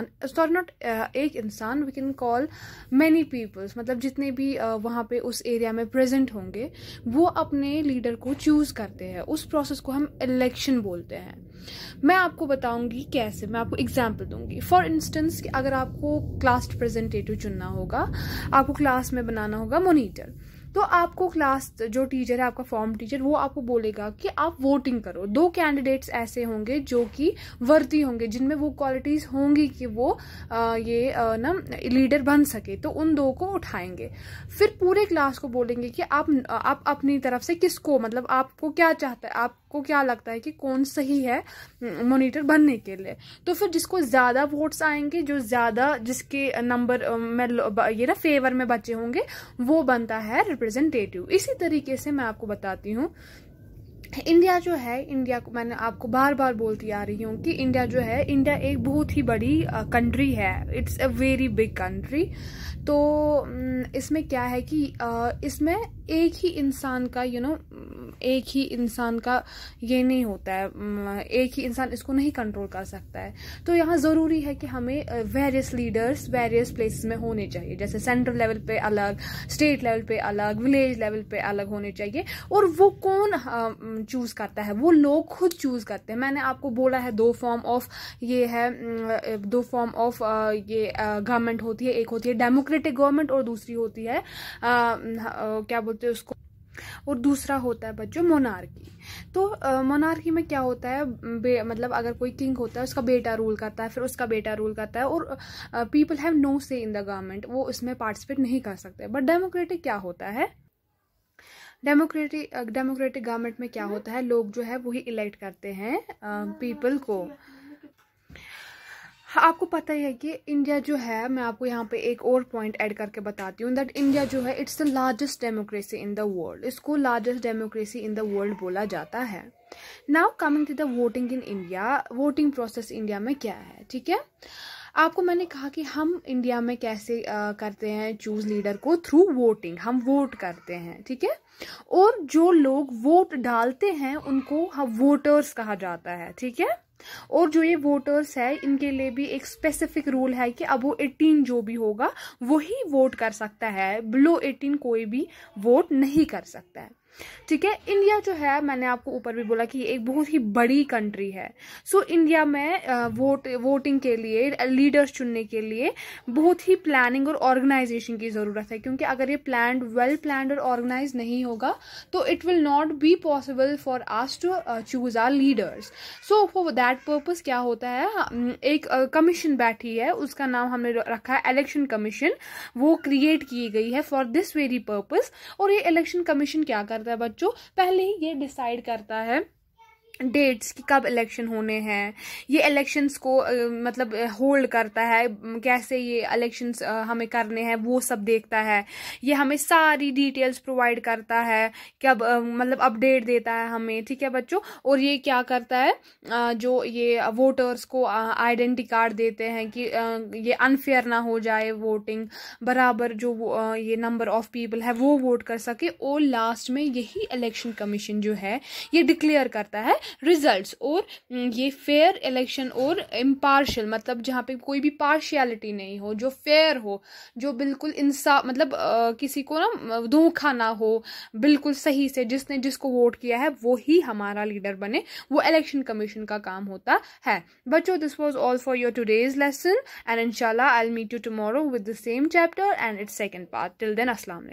इंसान sorry not uh, एक इंसान we can call many peoples मतलब जितने भी uh, वहाँ पे उस एरिया में प्रेजेंट होंगे वो अपने लीडर को चूज़ करते हैं उस प्रोसेस को हम इलेक्शन बोलते हैं मैं आपको बताऊंगी कैसे मैं आपको एग्जाम्पल दूंगी फॉर इंस्टेंस अगर आपको क्लास रिप्रेजेंटेटिव चुनना होगा आपको क्लास में बनाना होगा मोनीटर तो आपको क्लास जो टीचर है आपका फॉर्म टीचर वो आपको बोलेगा कि आप वोटिंग करो दो कैंडिडेट्स ऐसे होंगे जो कि वर्ती होंगे जिनमें वो क्वालिटीज होंगी कि वो आ, ये आ, ना लीडर बन सके तो उन दो को उठाएंगे फिर पूरे क्लास को बोलेंगे कि आप आप अपनी तरफ से किसको मतलब आपको क्या चाहता है आपको क्या लगता है कि कौन सही है मोनिटर बनने के लिए तो फिर जिसको ज़्यादा वोट्स आएंगे जो ज़्यादा जिसके नंबर में ये ना फेवर में बचे होंगे वो बनता है रिप्रेजेंटेटिव इसी तरीके से मैं आपको बताती हूँ इंडिया जो है इंडिया को मैंने आपको बार बार बोलती आ रही हूँ कि इंडिया जो है इंडिया एक बहुत ही बड़ी कंट्री है it's a very big country तो इसमें क्या है कि इसमें एक ही इंसान का यू you नो know, एक ही इंसान का ये नहीं होता है एक ही इंसान इसको नहीं कंट्रोल कर सकता है तो यहाँ ज़रूरी है कि हमें वेरियस लीडर्स वेरियस प्लेस में होने चाहिए जैसे सेंट्रल लेवल पे अलग स्टेट लेवल पे अलग विलेज लेवल पे अलग होने चाहिए और वो कौन चूज़ करता है वो लोग खुद चूज़ करते हैं मैंने आपको बोला है दो फॉर्म ऑफ ये है दो फॉर्म ऑफ ये गवर्नमेंट होती है एक होती है डेमोक्रेटिक गवर्नमेंट और दूसरी होती है आ, आ, क्या बोलते हैं उसको और दूसरा होता है बच्चों मोनार्की तो मोनार्की में क्या होता है मतलब अगर कोई किंग होता है उसका बेटा रूल करता है फिर उसका बेटा रूल करता है और पीपल हैव नो से इन द गवर्नमेंट वो इसमें पार्टिसिपेट नहीं कर सकते बट डेमोक्रेटिक क्या होता है डेमोक्रेटिक डेमोक्रेटिक गवर्नमेंट में क्या होता है लोग जो है वही इलेक्ट करते हैं पीपल को अच्छा, आपको पता ही है कि इंडिया जो है मैं आपको यहाँ पे एक और पॉइंट ऐड करके बताती हूँ दैट इंडिया जो है it's the largest democracy in the world इसको largest democracy in the world बोला जाता है now coming to the voting in India voting process India में क्या है ठीक है आपको मैंने कहा कि हम इंडिया में कैसे आ, करते हैं चूज लीडर को थ्रू वोटिंग हम वोट करते हैं ठीक है और जो लोग वोट डालते हैं उनको हम वोटर्स कहा जाता है ठीक है और जो ये वोटर्स है इनके लिए भी एक स्पेसिफिक रूल है कि अब वो 18 जो भी होगा वही वोट कर सकता है बिलो 18 कोई भी वोट नहीं कर सकता है ठीक है इंडिया जो है मैंने आपको ऊपर भी बोला कि एक बहुत ही बड़ी कंट्री है सो so, इंडिया में वोट वोटिंग के लिए लीडर्स चुनने के लिए बहुत ही प्लानिंग और ऑर्गेनाइजेशन की ज़रूरत है क्योंकि अगर ये प्लान वेल प्लान और ऑर्गेनाइज नहीं होगा तो it will not be possible for us to choose our leaders so for that purpose क्या होता है एक कमीशन uh, बैठी है उसका नाम हमने रखा है इलेक्शन कमीशन वो क्रिएट की गई है फॉर दिस वेरी पर्पज़ और ये इलेक्शन कमीशन क्या कर करता है बच्चों पहले ही ये डिसाइड करता है डेट्स कि कब इलेक्शन होने हैं ये इलेक्शंस को मतलब होल्ड करता है कैसे ये इलेक्शंस हमें करने हैं वो सब देखता है ये हमें सारी डिटेल्स प्रोवाइड करता है कब मतलब अपडेट देता है हमें ठीक है बच्चों और ये क्या करता है जो ये वोटर्स को आइडेंटी कार्ड देते हैं कि ये अनफेयर ना हो जाए वोटिंग बराबर जो ये नंबर ऑफ पीपल है वो वोट कर सके और लास्ट में यही इलेक्शन कमीशन जो है ये डिक्लेयर करता है रिजल्ट्स और mm, ये फेयर इलेक्शन और इम्पार्शल मतलब जहाँ पे कोई भी पार्शियलिटी नहीं हो जो फेयर हो जो बिल्कुल इंसाफ मतलब आ, किसी को ना धोखा ना हो बिल्कुल सही से जिसने जिसको वोट किया है वो ही हमारा लीडर बने वो इलेक्शन कमीशन का काम होता है बच्चो this was all for your today's lesson and इनशाला I meet you tomorrow with the same chapter and it's second part till then Aslam